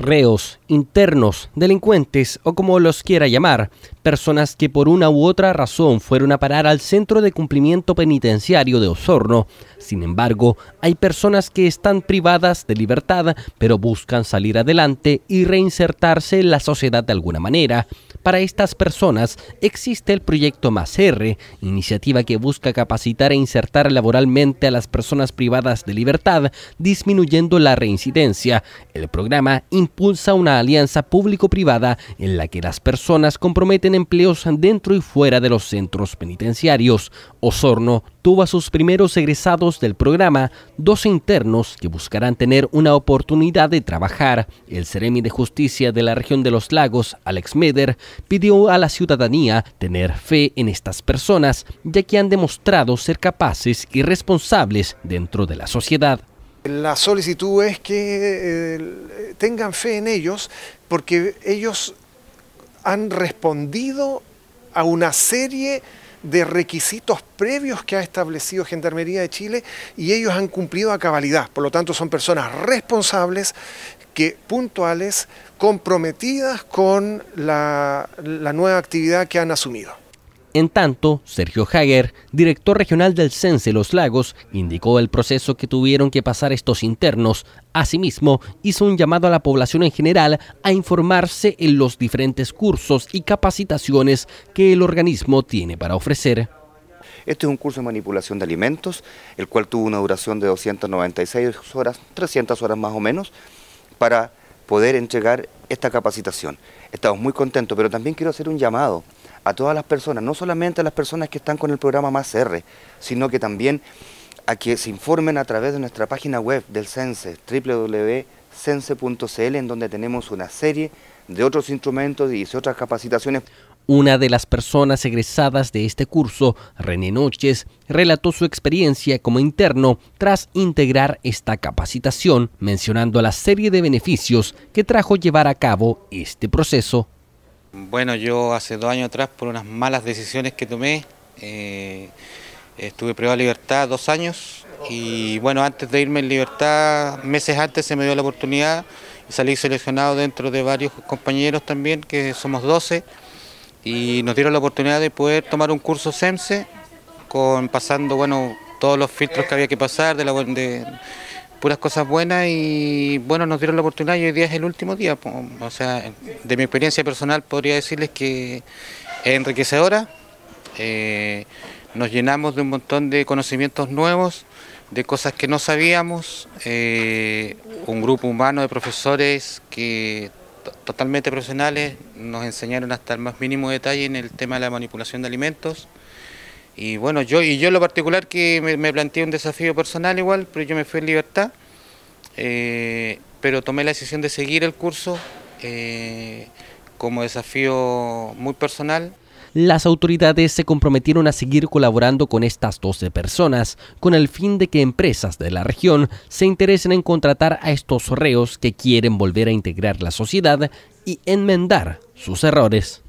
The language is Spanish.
reos, internos, delincuentes o como los quiera llamar, personas que por una u otra razón fueron a parar al centro de cumplimiento penitenciario de Osorno. Sin embargo, hay personas que están privadas de libertad, pero buscan salir adelante y reinsertarse en la sociedad de alguna manera. Para estas personas existe el proyecto Más iniciativa que busca capacitar e insertar laboralmente a las personas privadas de libertad, disminuyendo la reincidencia. El programa impulsa una alianza público-privada en la que las personas comprometen empleos dentro y fuera de los centros penitenciarios. Osorno tuvo a sus primeros egresados del programa, dos internos que buscarán tener una oportunidad de trabajar. El Ceremi de Justicia de la región de los Lagos, Alex Meder, pidió a la ciudadanía tener fe en estas personas, ya que han demostrado ser capaces y responsables dentro de la sociedad. La solicitud es que eh, tengan fe en ellos porque ellos han respondido a una serie de requisitos previos que ha establecido Gendarmería de Chile y ellos han cumplido a cabalidad. Por lo tanto, son personas responsables que puntuales, comprometidas con la, nueva actividad que han asumido. En tanto, Sergio Hager, director regional del CENSE Los Lagos, indicó el proceso que tuvieron que pasar estos internos. Asimismo, hizo un llamado a la población en general a informarse en los diferentes cursos y capacitaciones que el organismo tiene para ofrecer. Este es un curso de manipulación de alimentos, el cual tuvo una duración de 296 horas, 300 horas más o menos, para poder entregar esta capacitación. Estamos muy contentos, pero también quiero hacer un llamado a todas las personas, no solamente a las personas que están con el programa Más R, sino que también a que se informen a través de nuestra página web del CENSE, www.cense.cl, en donde tenemos una serie de otros instrumentos y otras capacitaciones. Una de las personas egresadas de este curso, René Noches, relató su experiencia como interno tras integrar esta capacitación, mencionando la serie de beneficios que trajo llevar a cabo este proceso. Bueno, yo hace dos años atrás, por unas malas decisiones que tomé, eh, estuve privado de libertad dos años y bueno, antes de irme en libertad, meses antes se me dio la oportunidad de salir seleccionado dentro de varios compañeros también, que somos 12 y nos dieron la oportunidad de poder tomar un curso SEMSE, con, pasando bueno, todos los filtros que había que pasar, de, la, de puras cosas buenas y bueno, nos dieron la oportunidad y hoy día es el último día. O sea, de mi experiencia personal podría decirles que es enriquecedora, eh, nos llenamos de un montón de conocimientos nuevos, de cosas que no sabíamos, eh, un grupo humano de profesores que totalmente profesionales, nos enseñaron hasta el más mínimo detalle en el tema de la manipulación de alimentos. Y bueno, yo, y yo lo particular que me, planteé un desafío personal igual, pero yo me fui en libertad, eh, pero tomé la decisión de seguir el curso eh, como desafío muy personal las autoridades se comprometieron a seguir colaborando con estas 12 personas, con el fin de que empresas de la región se interesen en contratar a estos reos que quieren volver a integrar la sociedad y enmendar sus errores.